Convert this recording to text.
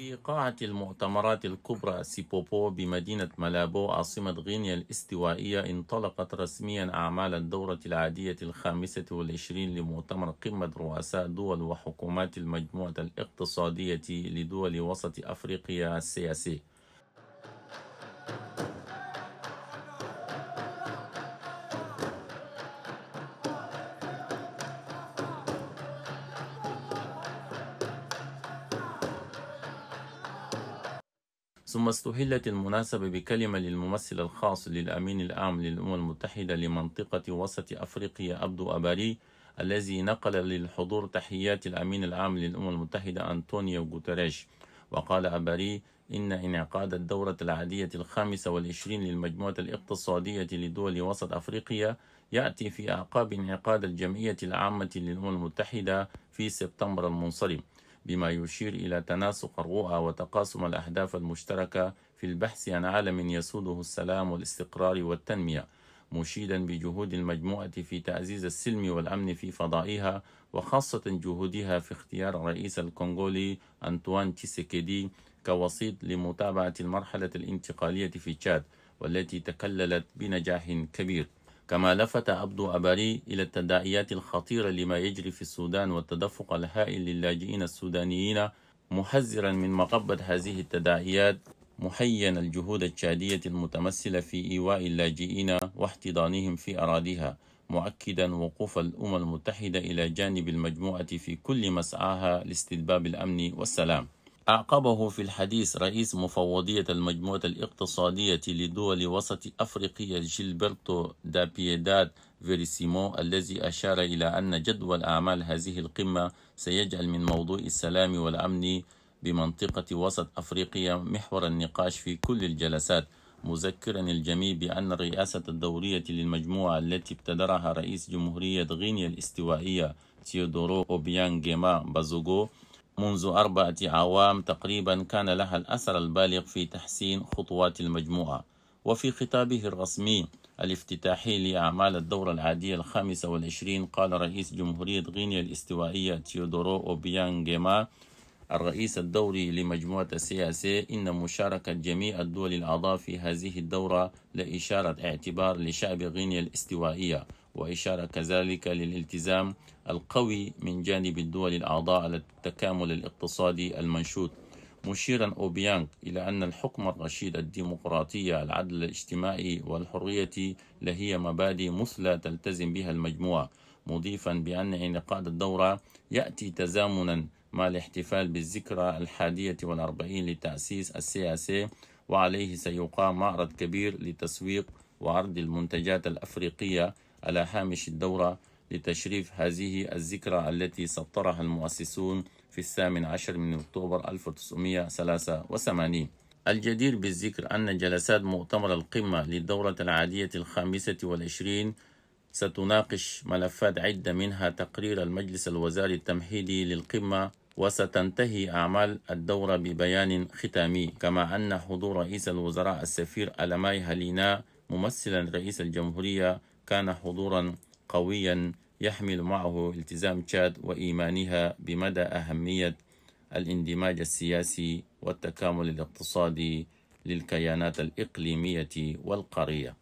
في قاعة المؤتمرات الكبرى سيبوبو بمدينة مالابو عاصمة غينيا الاستوائية انطلقت رسميا أعمال الدورة العادية الخامسة والعشرين لمؤتمر قمة رؤساء دول وحكومات المجموعة الاقتصادية لدول وسط أفريقيا السياسي ثم استهلت المناسبة بكلمة للممثل الخاص للأمين العام للأمم المتحدة لمنطقة وسط أفريقيا أبدو أباري الذي نقل للحضور تحيات الأمين العام للأمم المتحدة أنطونيو غوتريش وقال أباري إن انعقاد الدورة العادية الخامسة والعشرين للمجموعة الاقتصادية لدول وسط أفريقيا يأتي في أعقاب انعقاد الجمعية العامة للأمم المتحدة في سبتمبر المنصرم بما يشير إلى تناسق الرؤى وتقاسم الأهداف المشتركة في البحث عن عالم يسوده السلام والاستقرار والتنمية مشيدا بجهود المجموعة في تعزيز السلم والأمن في فضائها وخاصة جهودها في اختيار الرئيس الكونغولي أنطوان تشيسيكيدي كوسيط لمتابعة المرحلة الانتقالية في تشاد والتي تكللت بنجاح كبير كما لفت عبدو أباري إلى التداعيات الخطيرة لما يجري في السودان والتدفق الهائل للاجئين السودانيين محذرا من مقبة هذه التداعيات محيا الجهود التشادية المتمثلة في إيواء اللاجئين واحتضانهم في أراضيها مؤكدا وقوف الأمم المتحدة إلى جانب المجموعة في كل مسعاها لاستتباب الأمن والسلام أعقبه في الحديث رئيس مفوضية المجموعة الاقتصادية لدول وسط أفريقيا جيلبرتو دابيداد فيريسيمو الذي أشار إلى أن جدول أعمال هذه القمة سيجعل من موضوع السلام والأمن بمنطقة وسط أفريقيا محور النقاش في كل الجلسات مذكرا الجميع بأن الرئاسة الدورية للمجموعة التي ابتدرها رئيس جمهورية غينيا الاستوائية تيودورو جيما بازوغو منذ أربعة أعوام تقريبا كان لها الأثر البالغ في تحسين خطوات المجموعة وفي خطابه الرسمي الافتتاحي لأعمال الدورة العادية الخامسة والعشرين قال رئيس جمهورية غينيا الاستوائية تيودورو جيما الرئيس الدوري لمجموعة السياسية إن مشاركة جميع الدول الأعضاء في هذه الدورة لإشارة اعتبار لشعب غينيا الاستوائية وإشارة كذلك للالتزام القوي من جانب الدول الأعضاء على التكامل الاقتصادي المنشود مشيرا أوبيانغ إلى أن الحكم الرشيد الديمقراطية العدل الاجتماعي والحرية لهي مبادئ مثلى تلتزم بها المجموعة مضيفا بأن انعقاد الدورة يأتي تزامنا مع الاحتفال بالذكرى الحادية والأربعين لتأسيس السياسة وعليه سيقام معرض كبير لتسويق وعرض المنتجات الأفريقية على هامش الدورة لتشريف هذه الذكرى التي سطرها المؤسسون في الثامن عشر من أكتوبر 1983 الجدير بالذكر أن جلسات مؤتمر القمة للدورة العادية الخامسة والعشرين ستناقش ملفات عدة منها تقرير المجلس الوزاري التمهيدي للقمة وستنتهي أعمال الدورة ببيان ختامي كما أن حضور رئيس الوزراء السفير ألماي هالينا ممثلا رئيس الجمهورية كان حضورا قويا يحمل معه التزام تشاد وإيمانها بمدى أهمية الاندماج السياسي والتكامل الاقتصادي للكيانات الإقليمية والقارية